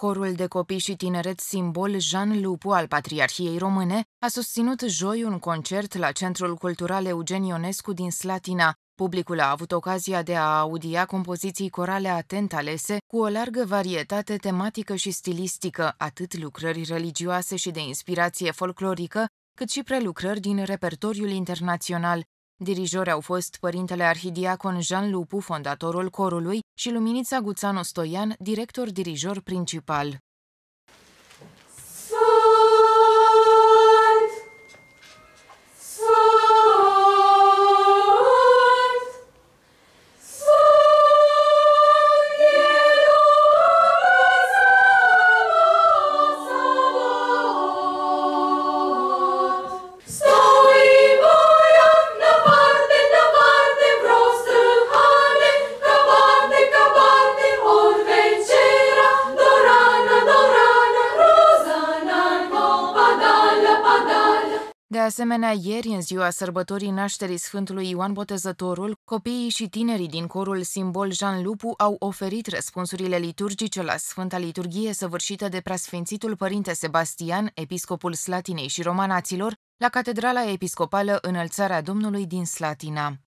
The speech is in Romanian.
Corul de copii și tineret simbol Jean Lupu al Patriarhiei Române a susținut joi un concert la Centrul Cultural Eugen Ionescu din Slatina. Publicul a avut ocazia de a audia compoziții corale atent alese, cu o largă varietate tematică și stilistică, atât lucrări religioase și de inspirație folclorică, cât și prelucrări din repertoriul internațional, Dirijori au fost părintele arhidiacon Jean Lupu, fondatorul corului, și Luminița Guțanu Stoian, director dirijor principal. De asemenea, ieri, în ziua sărbătorii nașterii Sfântului Ioan Botezătorul, copiii și tinerii din corul Simbol Jean Lupu au oferit răspunsurile liturgice la Sfânta Liturghie săvârșită de preasfințitul Părinte Sebastian, episcopul Slatinei și Romanaților, la Catedrala Episcopală Înălțarea Domnului din Slatina.